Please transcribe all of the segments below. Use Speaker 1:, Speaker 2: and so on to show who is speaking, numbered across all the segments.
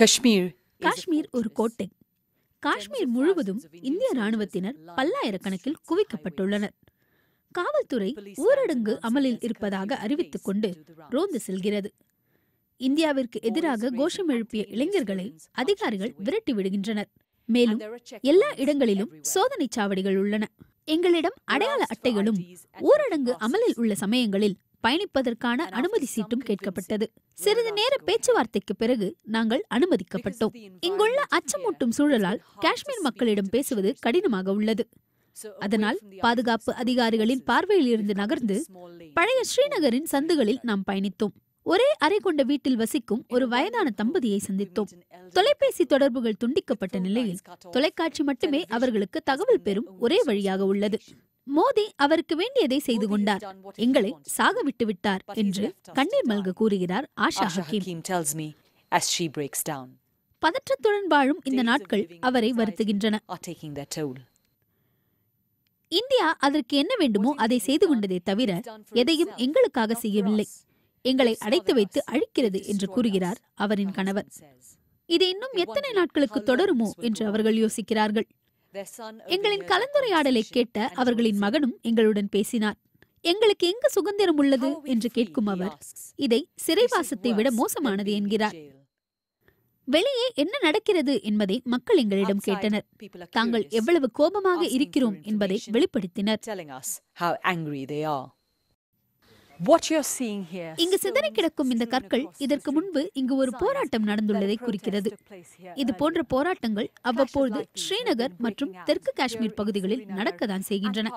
Speaker 1: காஷ்மீர் காஷ்மீர் ஒரு கோட்டை காஷ்மீர் முழுவதும் இந்திய ராணுவத்தினர் பல்லாயிரக்கணக்கில் குவிக்கப்பட்டுள்ளனர் காவல்துறை ஊரடங்கு அமலில் இருப்பதாக அறிவித்துக் கொண்டு ரோந்து செல்கிறது இந்தியாவிற்கு எதிராக கோஷம் எழுப்பிய இளைஞர்களை அதிகாரிகள் விரட்டி விடுகின்றனர் மேலும் எல்லா இடங்களிலும் சோதனை சாவடிகள் உள்ளன எங்களிடம் அடையாள அட்டைகளும் ஊரடங்கு அமலில் உள்ள சமயங்களில் பயணிப்பதற்கான அனுமதி சீட்டும் கேட்கப்பட்டது சிறிது நேர பேச்சுவார்த்தைக்கு பிறகு நாங்கள் அனுமதிக்கப்பட்டோம் இங்குள்ள அச்சமூட்டும் சூழலால் காஷ்மீர் மக்களிடம் பேசுவது கடினமாக உள்ளது அதனால் பாதுகாப்பு அதிகாரிகளின் பார்வையில் இருந்து நகர்ந்து பழைய ஸ்ரீநகரின் சந்துகளில் நாம் பயணித்தோம் ஒரே அறை கொண்ட வீட்டில் வசிக்கும் ஒரு வயதான தம்பதியை சந்தித்தோம் தொலைபேசி தொடர்புகள் துண்டிக்கப்பட்ட நிலையில் தொலைக்காட்சி மட்டுமே அவர்களுக்கு தகவல் பெறும் ஒரே வழியாக உள்ளது மோதி அவருக்கு வேண்டியதை செய்து கொண்டார் எங்களை சாக விட்டு விட்டார் என்று கண்ணீர் மல்க கூறுகிறார் ஆஷா ஹக்கீம் பதற்றத்துடன் வாழும் இந்த நாட்கள் அவரை வருத்துகின்றன இந்தியா அதற்கு என்ன வேண்டுமோ அதை செய்து கொண்டதே தவிர எதையும் எங்களுக்காக செய்யவில்லை எங்களை அடைத்து வைத்து அழிக்கிறது என்று கூறுகிறார் அவரின் கணவர் இது இன்னும் எத்தனை நாட்களுக்கு தொடருமோ என்று அவர்கள் யோசிக்கிறார்கள் எங்களின் கலந்துரையாடலை கேட்ட அவர்களின் மகனும் எங்களுடன் பேசினார் எங்களுக்கு எங்கு சுதந்திரம் உள்ளது என்று கேட்கும் அவர் இதை சிறைவாசத்தை விட மோசமானது என்கிறார் வெளியே என்ன நடக்கிறது என்பதை மக்கள் எங்களிடம் கேட்டனர் தாங்கள் எவ்வளவு கோபமாக இருக்கிறோம் என்பதை வெளிப்படுத்தினர் இங்கு சிதறி கிடக்கும் இந்த கற்கள் இதற்கு முன்பு இங்கு ஒரு போராட்டம் நடந்துள்ளதை குறிக்கிறது இது போன்ற போராட்டங்கள் அவ்வப்பொழுது ஸ்ரீநகர் மற்றும் தெற்கு காஷ்மீர் பகுதிகளில் நடக்கத்தான் செய்கின்றன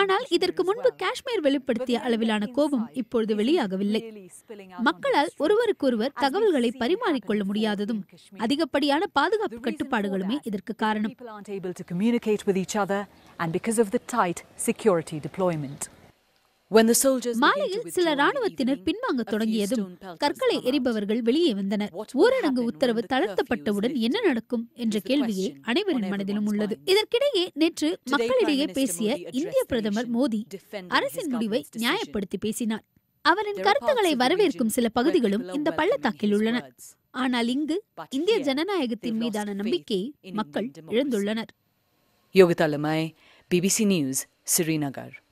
Speaker 1: ஆனால் இதற்கு முன்பு காஷ்மீர் வெளிப்படுத்திய அளவிலான கோபம் இப்பொழுது வெளியாகவில்லை மக்களால் ஒருவருக்கொருவர் தகவல்களை பரிமாறிக்கொள்ள முடியாததும் அதிகப்படியான பாதுகாப்பு கட்டுப்பாடுகளுமே இதற்கு காரணம் மாலையில் சில ராணுவத்தினர் பின்வாங்க தொடங்கியதும் கற்களை எரிபவர்கள் வெளியே வந்தனர் ஊரடங்கு உத்தரவு தளர்த்தப்பட்டவுடன் என்ன நடக்கும் என்ற கேள்வியே அனைவரின் மனதிலும் உள்ளது இதற்கிடையே நேற்று மக்களிடையே பேசிய இந்திய பிரதமர் மோடி அரசின் முடிவை நியாயப்படுத்தி பேசினார் அவரின் கருத்துக்களை வரவேற்கும் சில பகுதிகளும் இந்த பள்ளத்தாக்கில் உள்ளன ஆனால் இங்கு இந்திய ஜனநாயகத்தின் மீதான நம்பிக்கையை மக்கள் இழந்துள்ளனர் யோகிதா பிபிசி நியூஸ் ஸ்ரீநகர்